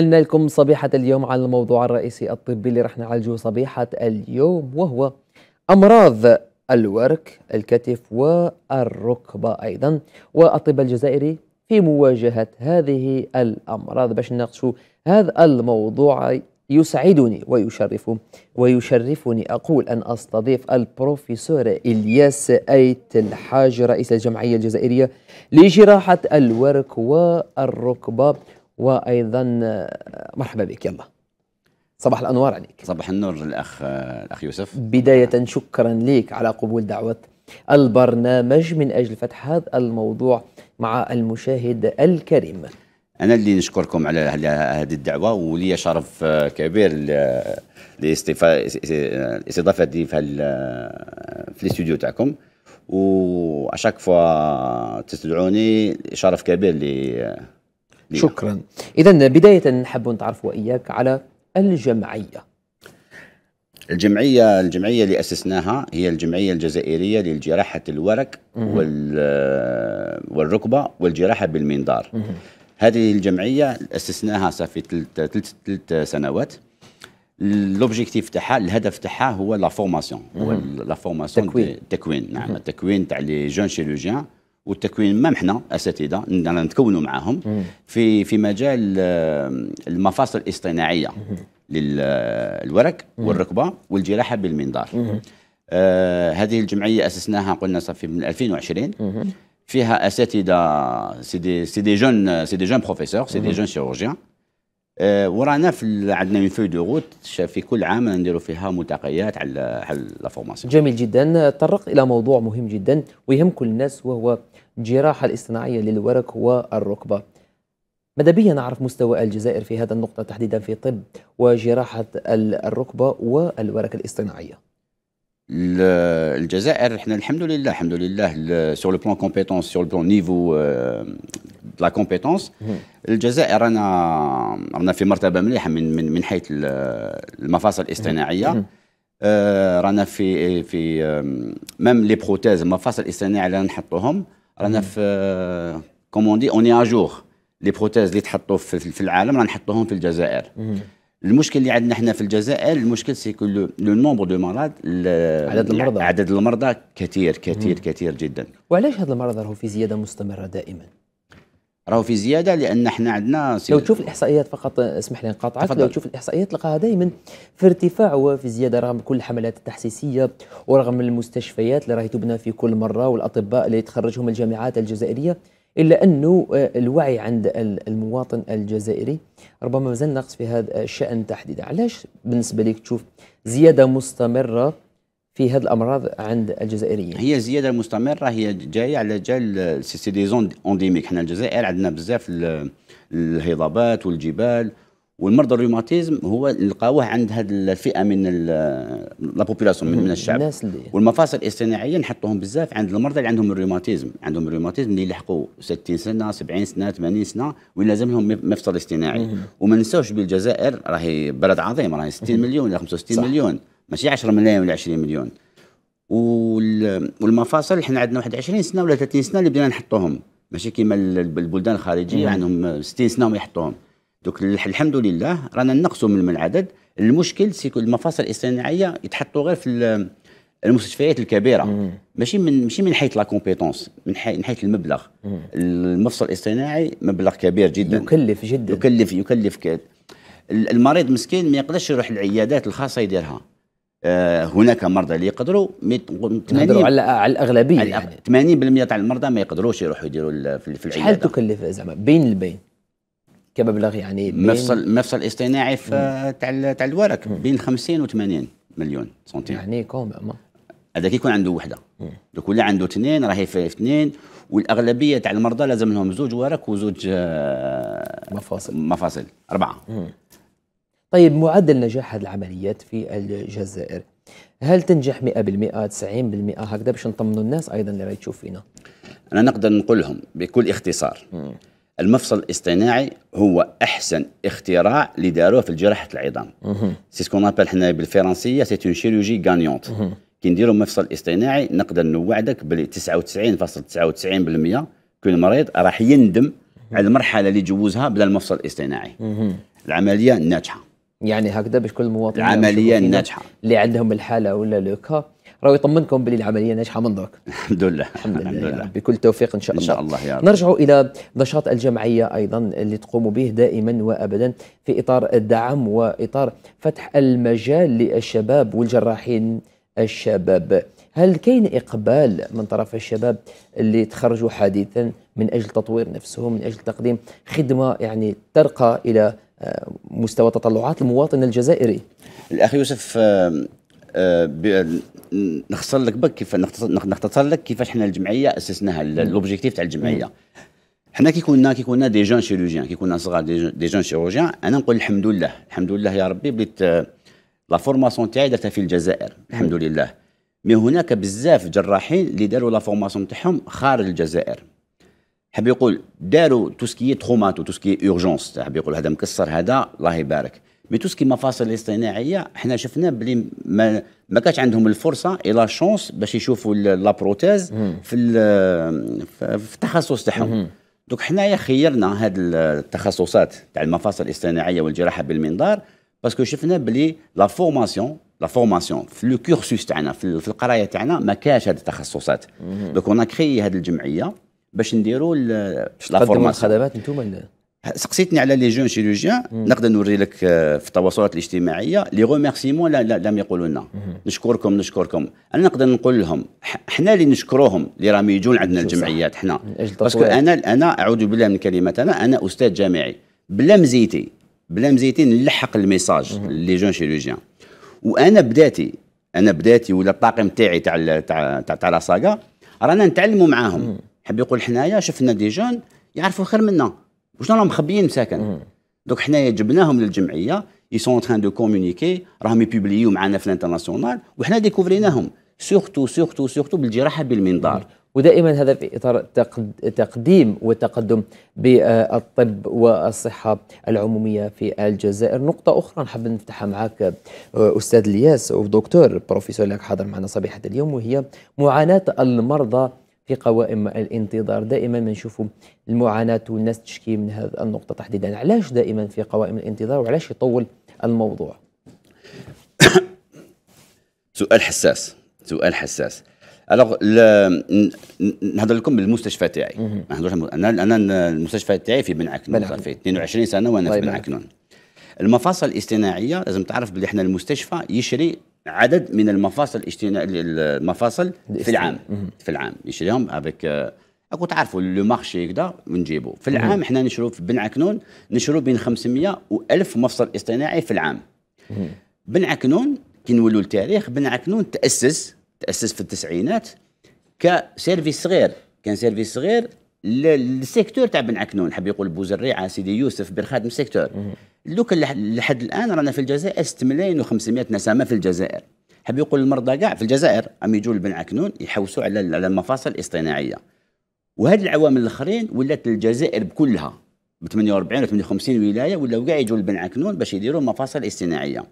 قلنا لكم صبيحة اليوم على الموضوع الرئيسي الطبي اللي راح نعالجه صبيحة اليوم وهو أمراض الورك الكتف والركبة أيضا والطب الجزائري في مواجهة هذه الأمراض باش نناقشوا هذا الموضوع يسعدني ويشرف ويشرفني أقول أن أستضيف البروفيسور إلياس أيت الحاج رئيس الجمعية الجزائرية لجراحة الورك والركبة وايضا آه، مرحبا بك يلا صباح الانوار عليك صباح النور الاخ آه، الاخ يوسف بدايه شكرا لك على قبول دعوه البرنامج من اجل فتح هذا الموضوع مع المشاهد الكريم انا اللي نشكركم على هذه الدعوه ولي شرف آه، كبير لاستضافتي في في الاستوديو تاعكم واشاك فوا تستدعوني شرف كبير لي شكرا إذا بداية نحب نتعرف وإياك على الجمعية الجمعية الجمعية اللي أسسناها هي الجمعية الجزائرية للجراحة الورك والركبة والجراحة بالمنظار هذه الجمعية أسسناها صافي ثلاث سنوات لوبجيكتيف تاعها الهدف تاعها هو لا فورماسيون هو لا فورماسيون تكوين التكوين نعم التكوين تاع لي جون شيروجيان والتكوين ما حنا اساتذه نتكونوا معاهم في في مجال المفاصل الاصطناعيه للورك والركبه والجراحه بالمنظار آه هذه الجمعيه اسسناها قلنا صافي من 2020 فيها اساتذه سي دي جون سي دي جون بروفيسور سي دي جون شيروجيان أه ورانا في عندنا اون فوي دو روت في كل عام نديروا فيها ملتقيات على على لا فورماسيون جميل جدا تطرقت الى موضوع مهم جدا ويهم كل الناس وهو الجراحة الاصطناعية للورك والركبة مدبيا نعرف مستوى الجزائر في هذا النقطة تحديدا في طب وجراحة الركبة والورك الاصطناعية الجزائر احنا الحمد لله الحمد لله سور لو بلان كومبيتونس سور لو بلان نيفو لا كومبيتونس الجزائر رانا رانا في مرتبه مليحه من من من حيث المفاصل الاصطناعيه آه، رانا في في مام لي بروتيز المفاصل الاصطناعيه اللي نحطوهم رانا في آه، كوم دي اوني اجور لي بروتيز اللي تحطوا في, في العالم رانا نحطوهم في الجزائر المشكل اللي عندنا احنا في الجزائر المشكل سي كو لو نومبر دو مالاد عدد المرضى عدد المرضى كثير كثير كثير جدا وعلاش هذا المرض راهو في زياده مستمره دائما راهو في زياده لان احنا عندنا لو تشوف الاحصائيات فقط اسمح لي نقاطعك لو تشوف الاحصائيات تلقاها دائما في ارتفاع وفي زياده رغم كل الحملات التحسيسيه ورغم المستشفيات اللي راهي تبنى في كل مره والاطباء اللي تخرجهم الجامعات الجزائريه الا انه آه، الوعي عند المواطن الجزائري ربما مازال ناقص في هذا الشان تحديدا علاش بالنسبه لك تشوف زياده مستمره في هذه الامراض عند الجزائريين هي زياده مستمره هي جايه على جال سي دي زون اونديميك حنا الجزائر عندنا بزاف الهضابات والجبال والمرضى الروماتيزم هو نلقاوه عند هذه الفئه من لا بوبولاسيون من, من الشعب الناس اللي والمفاصل الاصطناعيه نحطوهم بزاف عند المرضى اللي عندهم الروماتيزم عندهم الروماتيزم اللي يلحقوا 60 سنه 70 سنه 80 سنه وين لازم لهم مفصل اصطناعي وما ننساوش بالجزائر راهي بلد عظيم راهي 60 مليون ولا 65 صح. مليون ماشي 10 ملايين ولا 20 مليون والمفاصل احنا عندنا واحد 20 سنه ولا 30 سنه اللي بدينا نحطوهم ماشي كيما البلدان الخارجيه نعم. عندهم 60 سنه وما يحطوهم دوك الحمد لله رانا نقصوا من العدد المشكل سيكو المفاصل الاصطناعيه يتحطوا غير في المستشفيات الكبيره مم. ماشي من ماشي من حيث لا كومبيتونس من, حي... من حيث المبلغ مم. المفصل الاصطناعي مبلغ كبير جدا يكلف جدا يكلف يكلف كاد المريض مسكين ما يقدرش يروح العيادات الخاصه يديرها آه، هناك مرضى اللي يقدروا 80 على الاغلبيه يعني. 80% تاع المرضى ما يقدروش يروحوا يديروا في العياده شحال تكلف زعما بين البين كمبلغ يعني مفصل مفصل اصطناعي تاع تاع الورك بين 50 و 80 مليون سنتيم يعني كوم هذا كي يكون عنده وحده دوك ولا عنده اثنين راهي في اثنين والاغلبيه تاع المرضى لازم لهم زوج ورك وزوج آه، مفاصل مفاصل اربعه مم. طيب معدل نجاح هذه العمليات في الجزائر هل تنجح 100% 90% هكذا باش نطمنوا الناس ايضا اللي راهي تشوف فينا انا نقدر نقول لهم بكل اختصار مم. المفصل الاصطناعي هو احسن اختراع اللي داروه في جراحه العظام سي سكون ابل حنا بالفرنسيه سي اون شيروجي غانيونت كي نديروا مفصل اصطناعي نقدر نوعدك بلي 99.99% كل مريض راح يندم على المرحله اللي جوزها بلا المفصل الاصطناعي العمليه ناجحه يعني هكذا باش كل مواطن العمليه الناجحه اللي عندهم الحاله ولا لوكا راه يطمنكم باللي العمليه ناجحه من ذاك الحمد لله الحمد يعني لله, بكل توفيق ان شاء الله ان شاء الله يا رب نرجع الى نشاط الجمعيه ايضا اللي تقوموا به دائما وابدا في اطار الدعم واطار فتح المجال للشباب والجراحين الشباب هل كاين اقبال من طرف الشباب اللي تخرجوا حديثا من اجل تطوير نفسهم من اجل تقديم خدمه يعني ترقى الى مستوى تطلعات المواطن الجزائري الاخ يوسف آه، آه، نختصر لك بك كيف نختصر لك كيفاش احنا الجمعيه اسسناها لوبجيكتيف تاع الجمعيه حنا كي كنا كي كنا دي جون شيروجيان كي كنا صغار دي جون شيروجيان انا نقول الحمد لله الحمد لله يا ربي بديت لا آه، فورماسيون تاعي درتها في الجزائر الحمد لله مي هناك بزاف جراحين اللي داروا لا فورماسيون تاعهم خارج الجزائر حاب يقول داروا توسكي تخوماتو توسكي اورجونس حاب يقول هذا مكسر هذا الله يبارك مي توسكي مفاصل الاصطناعيه حنا شفنا بلي ما, ما كانش عندهم الفرصه اي لا شونس باش يشوفوا لا بروتيز في في التخصص تاعهم دوك حنايا خيرنا هاد التخصصات تاع المفاصل الاصطناعيه والجراحه بالمنظار باسكو شفنا بلي لا فورماسيون لا فورماسيون في لو كورسوس تاعنا في القرايه تاعنا ما كاش هاد التخصصات دوك اون كري هاد الجمعيه باش نديروا لا فورماسيون الخدمات انتم سقسيتني على لي جون شيروجيان نقدر نوري لك آه، في التواصلات الاجتماعيه لي غوميرسيمون لم يقولوا لنا نشكركم نشكركم انا نقدر نقول لهم حنا اللي نشكروهم اللي راهم يجون عندنا الجمعيات حنا باسكو انا انا اعوذ بالله من كلمه انا انا استاذ جامعي بلا مزيتي بلا مزيتي نلحق الميساج لي جون شيروجيان وانا بداتي انا بداتي ولا الطاقم تاعي تاع تاع تاع لا ساغا رانا نتعلموا معاهم حب يقول حنايا شفنا دي جون يعرفوا خير منا وشنو راهم مخبيين مساكن دوك حنايا جبناهم للجمعيه اي سون تران دو كومونيكي راهم يبوبليو معنا في الانترناسيونال وحنا ديكوفريناهم سورتو سورتو سورتو بالجراحه بالمنظار ودائما هذا في اطار تقديم وتقدم بالطب والصحه العموميه في الجزائر، نقطه اخرى نحب نفتحها معك استاذ الياس ودكتور بروفيسور لك حاضر معنا صبيحه اليوم وهي معاناه المرضى في قوائم الانتظار دائما ما نشوفوا المعاناة والناس تشكي من هذه النقطة تحديدا علاش دائما في قوائم الانتظار وعلاش يطول الموضوع سؤال حساس سؤال حساس الوغ نهضر لكم بالمستشفى تاعي ما نهضرش انا انا المستشفى تاعي في بن عكنون صار في 22 سنه وانا في بن عكنون المفاصل الاصطناعيه لازم تعرف بلي احنا المستشفى يشري عدد من المفاصل المفاصل في العام في العام نشريهم افيك آه، اكو تعرفوا لو مارشي كذا ونجيبو في العام احنا نشرو في بن عكنون نشرو بين 500 و1000 مفصل اصطناعي في العام بن عكنون كي نولوا للتاريخ بن عكنون تاسس تاسس في التسعينات كسيرفيس صغير كان سيرفيس صغير السيكتور تاع بن عكنون حب يقول بوزريعه سيدي يوسف بن خادم السيكتور دوك لحد الان رانا في الجزائر 6 ملايين و500 نسمه في الجزائر حب يقول المرضى كاع في الجزائر عم يجوا لبن عكنون يحوسوا على على المفاصل الاصطناعيه وهاد العوامل الاخرين ولات الجزائر بكلها ب 48 و 58 ولايه ولاو كاع يجوا لبن عكنون باش يديروا مفاصل اصطناعيه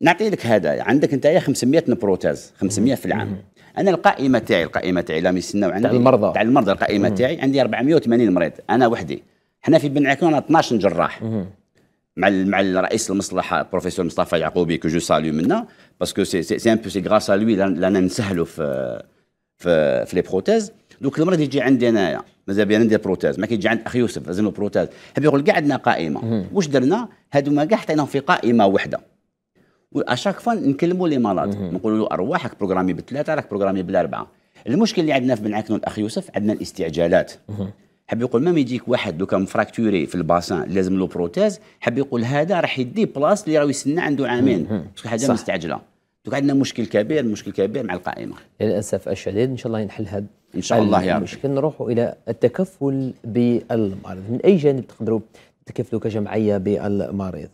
نعطي لك هذا عندك انت 500 بروتاز 500 في العام انا القائمه تاعي القائمه تاعي لا ميسنا وعندي تاع المرضى تاع المرضى القائمه تاعي عندي 480 مريض انا وحدي حنا في بن عكنون 12 جراح مع مع الرئيس المصلحه بروفيسور مصطفى يعقوبي كو جو سالو منا باسكو سي سي ان بو سي غراس ا لوي رانا نسهلو في في في لي بروتيز دوك المرض يجي عندي انايا مازال بيا ندير بروتاز ما كيجي عند اخ يوسف لازم له بروتاز يقول كاع عندنا قائمه واش درنا هادو ما كاع حطيناهم في قائمه وحده واشاك فوا نكلموا لي مالاد نقولوا له ارواحك بروغرامي بثلاثه راك بروغرامي بالاربعه المشكل اللي عندنا في بن عكنون الاخ يوسف عندنا الاستعجالات حب يقول ما يجيك واحد دوكا مفراكتوري في الباسان لازم له بروتيز حب يقول هذا راح يدي بلاص اللي راه يسنى عنده عامين باسكو حاجه مستعجله دوك عندنا مشكل كبير مشكل كبير مع القائمه للاسف الشديد ان شاء الله ينحل هذا ان شاء الله يا رب المشكل نروحوا الى التكفل بالمرض من اي جانب تقدروا تكفلوا كجمعيه بالمريض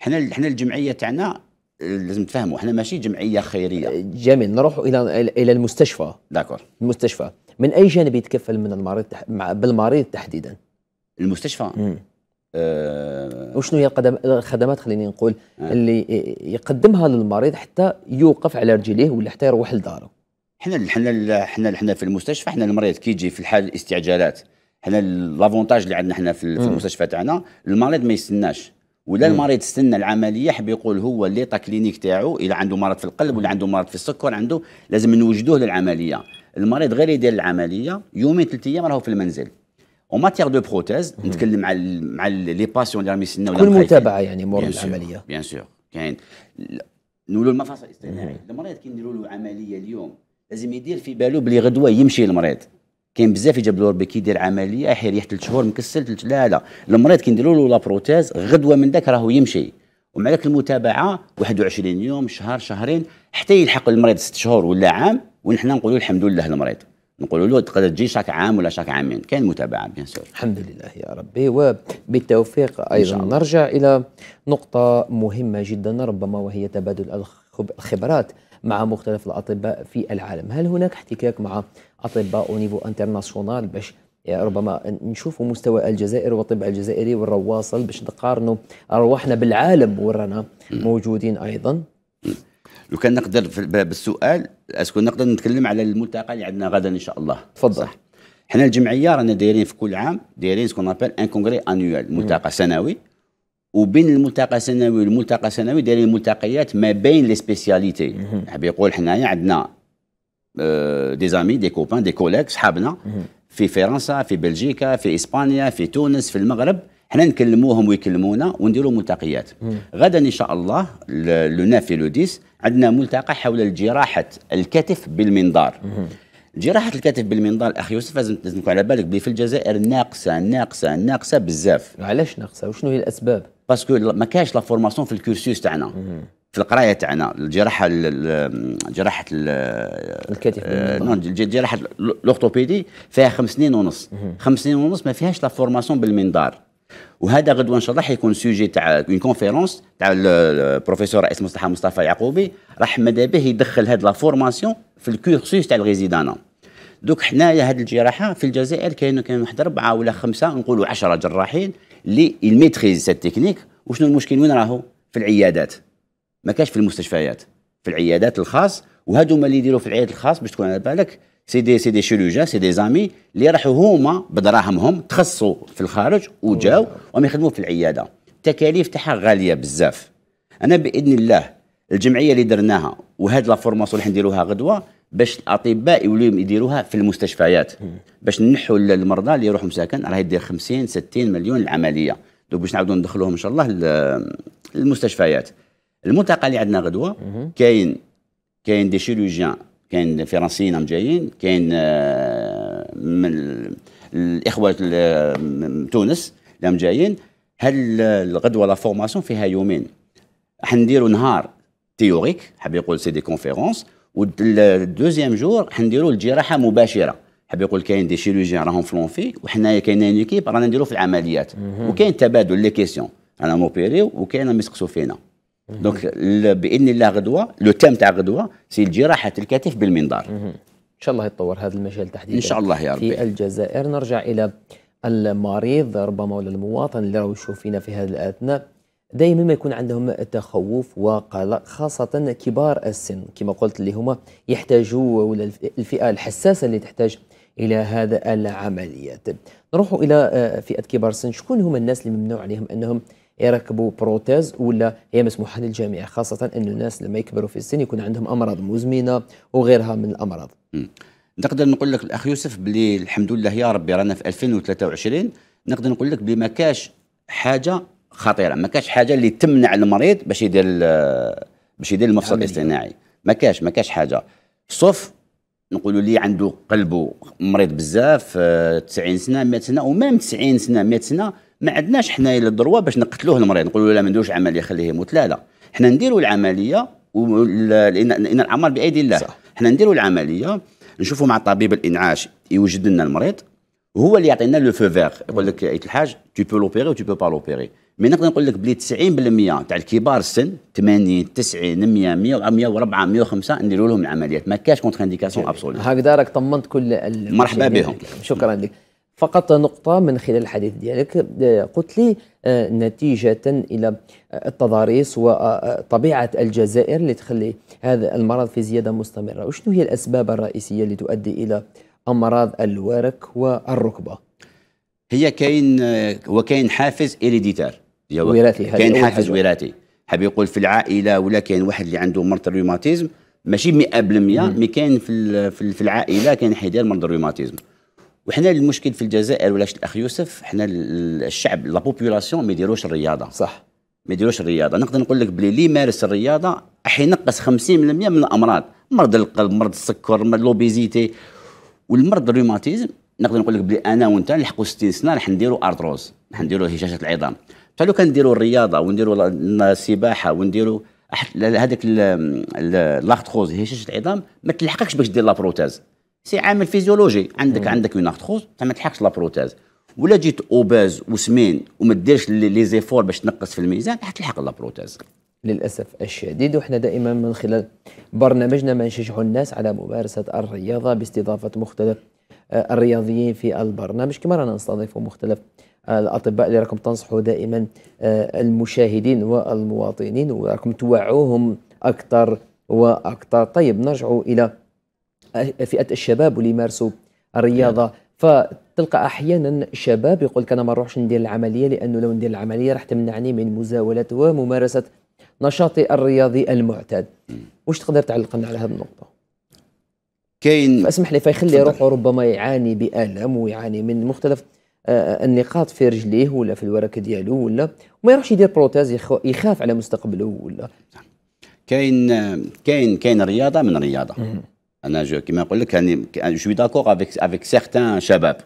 حنا حنا الجمعيه تاعنا لازم تفهموا حنا ماشي جمعيه خيريه أه، جميل نروح الى الى المستشفى داكور المستشفى من اي جانب يتكفل من المريض بالمريض تحديدا المستشفى مم. أه وشنو هي الخدمات خليني نقول أه. اللي يقدمها للمريض حتى يوقف على رجليه ولا حتى يروح لداره حنا حنا حنا حنا في المستشفى حنا المريض كي يجي في الحال الاستعجالات حنا لافونتاج اللي عندنا حنا في, في المستشفى تاعنا المريض ما يستناش ولا المريض استنى العمليه حب يقول هو تا كلينيك تاعو اذا عنده مرض في القلب ولا عنده مرض في السكر عنده لازم نوجدوه للعمليه المريض غير يدير العمليه يومين ثلاث ايام راهو في المنزل اون ماتيير دو بروتيز نتكلم مع الـ مع لي باسيون اللي راهم يستناو تكون متابعه يعني مور العمليه بيان سور كاين نقولوا المفاصل الاصطناعي المريض كي نديروا له عمليه اليوم لازم يدير في باله بلي غدوه يمشي المريض كاين بزاف يجيب له ربي كيدير عمليه يحير ريحه ثلاث شهور مكسل تلت لا لا المريض كنديروا له لابروتيز غدوه من ذاك راهو يمشي ومع ذاك المتابعه 21 يوم شهر شهرين حتى يلحق المريض ست شهور ولا عام ونحن نقولوا الحمد لله المريض نقولوا له تقدر تجي شاك عام ولا شاك عامين كاين متابعه بيان سور الحمد لله يا ربي وبالتوفيق ايضا نرجع الى نقطه مهمه جدا ربما وهي تبادل الخبرات مع مختلف الأطباء في العالم هل هناك احتكاك مع أطباء نيفو انترناسيونال باش يعني ربما نشوفوا مستوى الجزائر والطب الجزائري والرواصل باش نقارنوا أرواحنا بالعالم ورانا موجودين أيضا لو كان نقدر في بالسؤال اسكو نقدر نتكلم على الملتقى اللي عندنا غدا ان شاء الله تفضل حنا الجمعيه رانا دايرين في كل عام دايرين سكون ابل ان كونغري انيوال ملتقى سنوي وبين الملتقى السنوي والملتقى السنوي دايرين الملتقيات ما بين لي سبيسياليتي يقول حنايا يعني عندنا دي زامي دي كوبان دي كوليك صحابنا في فرنسا في بلجيكا في اسبانيا في تونس في المغرب حنا نكلموهم ويكلمونا ونديروا ملتقيات غدا ان شاء الله لو نافي لو ديس عندنا ملتقى حول جراحه الكتف بالمنظار جراحه الكتف بالمنظار اخي يوسف لازم تكون على بالك بلي في الجزائر ناقصه ناقصه ناقصه بزاف علاش ناقصه وشنو هي الاسباب باسكو ما كاش لا فورماسيون في الكورسوس تاعنا في القرايه تاعنا الجراحه جراحه الكتف آه، نعم، جراحه الاورثوبيدي فيها خمس سنين ونص خمس سنين ونص ما فيهاش لا فورماسيون بالمنظار وهذا غدوه ان شاء الله حيكون سوجي تاع اون كونفيرونس تاع البروفيسور رئيس مصطفى مصطفى يعقوبي راح ماذا به يدخل هاد لا فورماسيون في الكورسوس تاع الريزيدانا دوك حنايا هاد الجراحه في الجزائر كاين كاين واحد اربعه ولا خمسه نقولوا 10 جراحين اللي الميتريز سيت تكنيك وشنو المشكل وين راهو في العيادات ما كاش في المستشفيات في العيادات الخاص وهادو ما اللي يديروا في العيادات الخاص باش تكون على بالك سي دي سي دي شيروجان سي دي زامي اللي راحوا هما بدراهمهم تخصوا في الخارج وجاو وهم يخدموا في العياده التكاليف تاعها غاليه بزاف انا باذن الله الجمعيه اللي درناها وهاد لا فورماسيون اللي حنديروها غدوه باش الاطباء يوليو يديروها في المستشفيات باش نحوا المرضى اللي يروحوا مساكن راهي دير 50 60 مليون العمليه دوك باش نعاودوا ندخلوهم ان شاء الله المستشفيات الملتقى اللي عندنا غدوه كاين كاين دي شيروجيان كاين فرنسيين جايين كاين آه، من الاخوه من تونس اللي جايين هل الغدوه لا فورماسيون فيها يومين حنديروا نهار تيوريك حاب يقول سي دي كونفيرونس والدوزيام جور حنديروا الجراحه مباشره حاب يقول كاين دي شيروجيان راهم في لونفي وحنايا كاينين ايكيب رانا نديروا في العمليات وكاين تبادل لي كيسيون انا موبيري وكاين ميسقسو فينا دونك باذن الله غدوه لو تام تاع غدوه سي جراحه الكتف بالمنظار ان شاء الله يتطور هذا المجال تحديدا ان شاء الله يا ربي في الجزائر نرجع الى المريض ربما ولا المواطن اللي راهو يشوف فينا في هذه الاثناء دائما ما يكون عندهم تخوف وقلق خاصة كبار السن كما قلت اللي هما يحتاجوا ولا الفئة الحساسة اللي تحتاج إلى هذا العمليات نروحوا إلى آه، فئة كبار السن شكون هما الناس اللي ممنوع عليهم أنهم يركبوا بروتيز ولا هي مسموحة للجميع خاصة أن الناس لما يكبروا في السن يكون عندهم أمراض مزمنة وغيرها من الأمراض نقدر نقول لك الأخ يوسف بلي الحمد لله يا ربي رانا في 2023 نقدر نقول لك بما كاش حاجة خطيره ما كاش حاجه اللي تمنع المريض باش يدير باش يدير المفصل الاصطناعي ما كاش ما كاش حاجه سوف نقولوا لي عنده قلبه مريض بزاف 90 آه، سنه 100 سنه ومام 90 سنه 100 سنه ما عندناش حنايا الدروه باش نقتلوه المريض نقولوا لا ما نديروش عمليه خليه يموت لا لا حنا نديروا العمليه لان العمر بايدي الله حنا نديروا العمليه نشوفوا مع طبيب الانعاش يوجد لنا المريض هو اللي يعطينا لو فو فيغ يقول لك يا إيه الحاج تو بو لوبيري و تو بو با لوبيري مي نقدر نقول لك بلي 90% تاع الكبار السن 80 90 100 100 104 105 نديروا لهم العمليات ما كاش كونتر انديكاسيون ابسولي هكذا راك طمنت كل مرحبا بهم شكرا لك فقط نقطة من خلال الحديث ديالك آه، قلت لي آه، نتيجة إلى آه، التضاريس وطبيعة الجزائر اللي تخلي هذا المرض في زيادة مستمرة وشنو هي الأسباب الرئيسية اللي تؤدي إلى أمراض الورك والركبة هي كاين وكاين حافز إريديتار وراثي كاين حافز وراثي حاب يقول في العائله ولا كاين واحد اللي عنده مرض الروماتيزم ماشي 100% مي كاين في في العائله كاين انحدار مرض الروماتيزم وحنا المشكل في الجزائر ولا الاخ يوسف حنا الشعب لا بوبولاسيون ما يديروش الرياضه صح ما يديروش الرياضه نقدر نقول لك بلي اللي يمارس الرياضه راح ينقص 50% من الامراض مرض القلب مرض السكر مرض لوبيزيتي والمرض الروماتيزم نقدر نقول لك بلي انا وانت نلحقوا 60 سنه راح نديروا ارتروز راح نديروا هشاشه العظام كان كنديروا الرياضه ونديروا السباحه ونديروا هذاك لاختخوز شاشه العظام ما تلحقكش باش دير لابروتاز سي عامل فيزيولوجي عندك مم. عندك اون اختخوز ما تلحقش لابروتاز ولا جيت اوباز وسمين وما ديرش لي زيفور باش تنقص في الميزان راح تلحق لابروتاز للاسف الشديد وحنا دائما من خلال برنامجنا ما نشجع الناس على ممارسه الرياضه باستضافه مختلف آه، الرياضيين في البرنامج كما رانا نستضيف مختلف الاطباء اللي راكم تنصحوا دائما آه، المشاهدين والمواطنين وراكم توعوهم اكثر واكثر طيب نرجعوا الى فئه الشباب واللي يمارسوا الرياضه نعم. فتلقى احيانا شباب يقول لك انا ما نروحش ندير العمليه لانه لو ندير العمليه راح تمنعني من مزاوله وممارسه نشاطي الرياضي المعتاد واش تقدر تعلق لنا على هذه النقطه كاين اسمح لي فيخلي روحه ربما يعاني بالم ويعاني من مختلف آه، النقاط في رجليه ولا في الوركه ديالو ولا وما يروحش يدير بروتاز يخاف على مستقبله ولا كاين كاين كاين رياضه من رياضه انا جو كيما نقول لك يعني جو داكور افيك افيك سيغتان شباب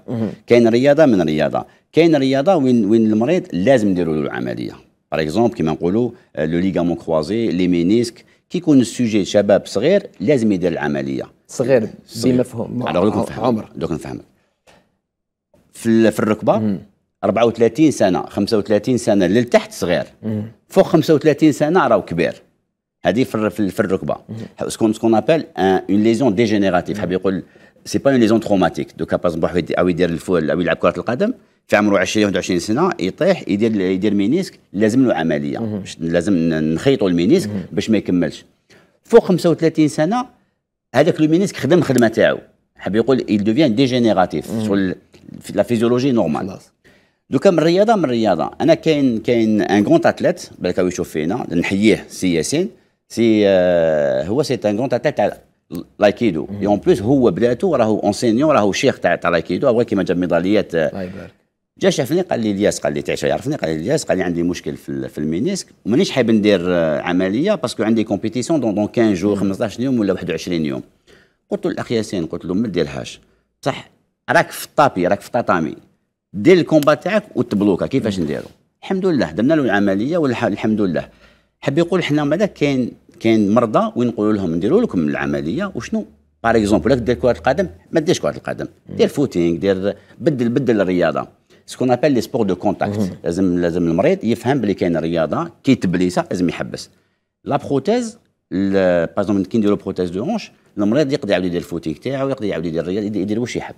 كاين رياضه من رياضه كاين رياضه وين وين المريض لازم نديروا له العمليه باغ اكزومبل كيما نقولوا لو ليغامون كروزي لي مينيسك كيكون السوجي شباب صغير لازم يدير العمليه صغير بمفهوم دوك نفهم دوك نفهم في في الركبه 34 سنه 35 سنه للتحت صغير فوق 35 سنه راهو كبير هذه في في الركبه سكون سكون ابل اون ليزون ديجينيراتيف حاب يقول سي با اون ليزون تروماتيك دوكا باز بوحدو او يدير الفول او يلعب كره القدم في عمره 20 21 سنه يطيح يدير يدير مينيسك لازم له عمليه لازم نخيطوا المينيسك باش ما يكملش فوق 35 سنه هذاك المينيسك خدم الخدمه تاعو حاب يقول il دوفيان ديجينيراتيف شغل في لا فيزيولوجي نورمال دوكا من الرياضه من الرياضه انا كاين كاين ان كونت اتليت بالك هو يشوف فينا نحييه سي ياسين سي آه، هو سي ان كونت اتليت تاع لايكيدو اي اون بليس هو بداتو راهو اونسينيون راهو شيخ تاع تاع لايكيدو هو كيما جاب ميداليات آه، جا شافني قال لي الياس قال لي تعيش يعرفني قال لي الياس قال لي عندي مشكل في, في المينيسك ومانيش حاب ندير آه، عمليه باسكو عندي كومبيتيسيون دون دون 15 جور 15 يوم ولا 21 يوم قلت له الاخ ياسين قلت له ما ديرهاش صح راك في الطابي راك في الطاطامي دير الكومبا تاعك وتبلوكا كيفاش نديرو الحمد لله درنا له العمليه والحمد لله حب يقول حنا بعدا كاين كاين مرضى وين نقولوا لهم نديروا لكم العمليه وشنو باغ اكزومبل دير كره القدم ما ديرش كره القدم دير فوتينغ دير بدل بدل الرياضه سكون ابل لي سبور دو كونتاكت لازم لازم المريض يفهم بلي كاين رياضه كي تبليسه لازم يحبس لا بروتيز باغ كي نديرو بروتيز دو رونش المريض يقدر يعاود يدير الفوتينغ تاعو يقدر يعاود يدير الرياضه يدير واش يحب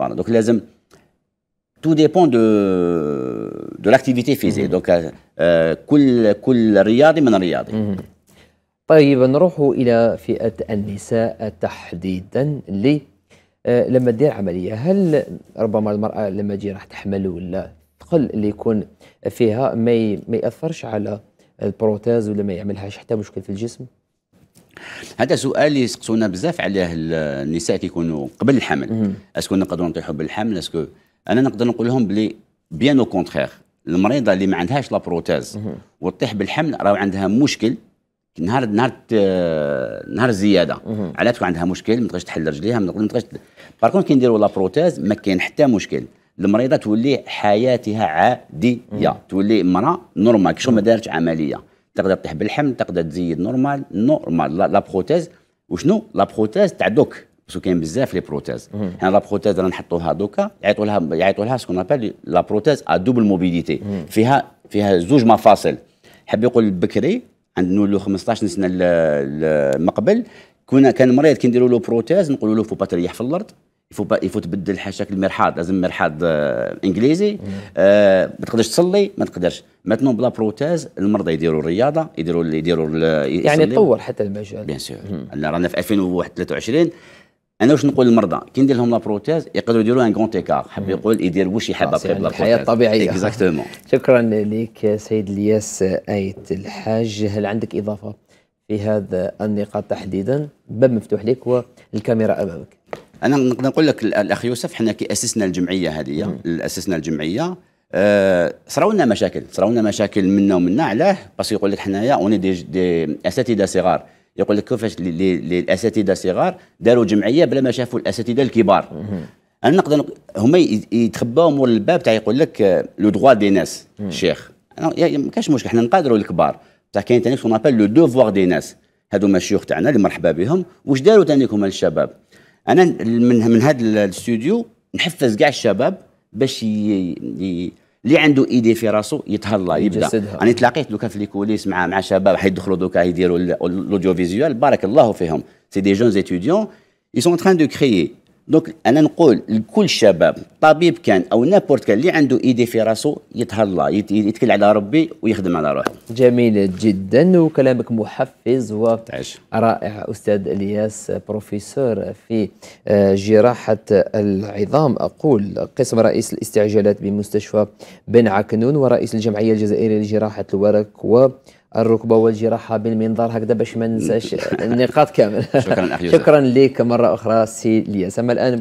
Voilà, donc لازم tout dépend de de l'activité physique mhm. donc كل كل رياضي من رياضي طيب نروح الى فئه النساء تحديدا اللي آه، لما دير عمليه هل ربما المراه لما تجي راح تحمل ولا تقل اللي يكون فيها ما ما ياثرش على البروتاز ولا ما يعملهاش حتى مشكل في الجسم هذا سؤال يسقسونا بزاف عليه النساء كيكونوا قبل الحمل اسكو نقدروا نطيحوا بالحمل اسكو انا نقدر نقول لهم بلي بيان او كونترير المريضه اللي ما عندهاش لا بروتيز وتطيح بالحمل راه عندها مشكل نهار نهار نهار زياده على تكون عندها مشكل ما تقدرش تحل رجليها ما تقدرش باركون كي نديروا لا بروتيز ما كاين حتى مشكل المريضه تولي حياتها عاديه تولي امراه نورمال شو ما دارتش عمليه تقدر تطيح بالحمل تقدر تزيد نورمال نورمال لا بروتيز وشنو لا بروتيز تاع دوك باسكو كاين بزاف لي بروتيز حنا لا بروتيز رانا نحطوها دوكا يعيطوا لها يعيطوا لها سكون ابل لا بروتيز ا دوبل موبيليتي فيها فيها زوج مفاصل حب يقول بكري عند نولو 15 سنه من قبل كنا كان مريض كي له بروتيز نقولوا له فو با تريح في الارض يفو با يفو تبدل حاشاك المرحاض لازم مرحاض آه انجليزي آه ما تقدرش تصلي ما تقدرش ماتنون بلا بروتاز المرضى يديروا الرياضه يديروا يديروا يعني تطور حتى المجال بيان سور انا رانا في 2021 انا واش نقول للمرضى كي ندير لهم لابروتيز يقدروا يديروا ان كونت ايكار حب يقول يدير واش يحب ابري يعني بلا الحياه الطبيعيه اكزاكتومون شكرا لك سيد الياس ايت الحاج هل عندك اضافه في هذا النقاط تحديدا باب مفتوح لك والكاميرا امامك انا نقدر نقول لك الاخ يوسف حنا كي اسسنا الجمعيه هذه اسسنا الجمعيه أه صراو لنا مشاكل صراو لنا مشاكل منا ومنا علاه باسكو يقول لك حنايا اوني دي, دي اساتذه صغار يقول لك كيفاش الاساتذه صغار داروا جمعيه بلا ما شافوا الاساتذه الكبار انا نقدر هما يتخباو مور الباب تاع يقول لك لو دغوا دي ناس الشيخ ما كاش مشكل حنا نقادروا الكبار بصح كاين ثاني سون ابل لو دوفوار دي ناس هادو الشيوخ تاعنا اللي مرحبا بهم واش داروا ثاني هما الشباب انا من من هذا الاستوديو نحفز كاع الشباب باش اللي عنده ايدي في راسه يتهلا يبدا انا يعني تلاقيت دوكا في الكوليس مع مع شباب حيدخلوا دوكا يديروا الاوديو فيزيوال بارك الله فيهم سي دي جونز اتيديون ils sont en train de créer دونك انا نقول لكل شباب طبيب كان او نابورت كان اللي عنده ايدي في راسه يتهلا يتكل على ربي ويخدم على روحه جميل جدا وكلامك محفز و رائع استاذ الياس بروفيسور في آه، جراحه العظام اقول قسم رئيس الاستعجالات بمستشفى بن عكنون ورئيس الجمعيه الجزائريه لجراحه الورك و الركبه والجراحه بالمنظار هكذا باش ما ننساش النقاط كامل شكرا شكرا لك مره اخرى سي الياس اما الان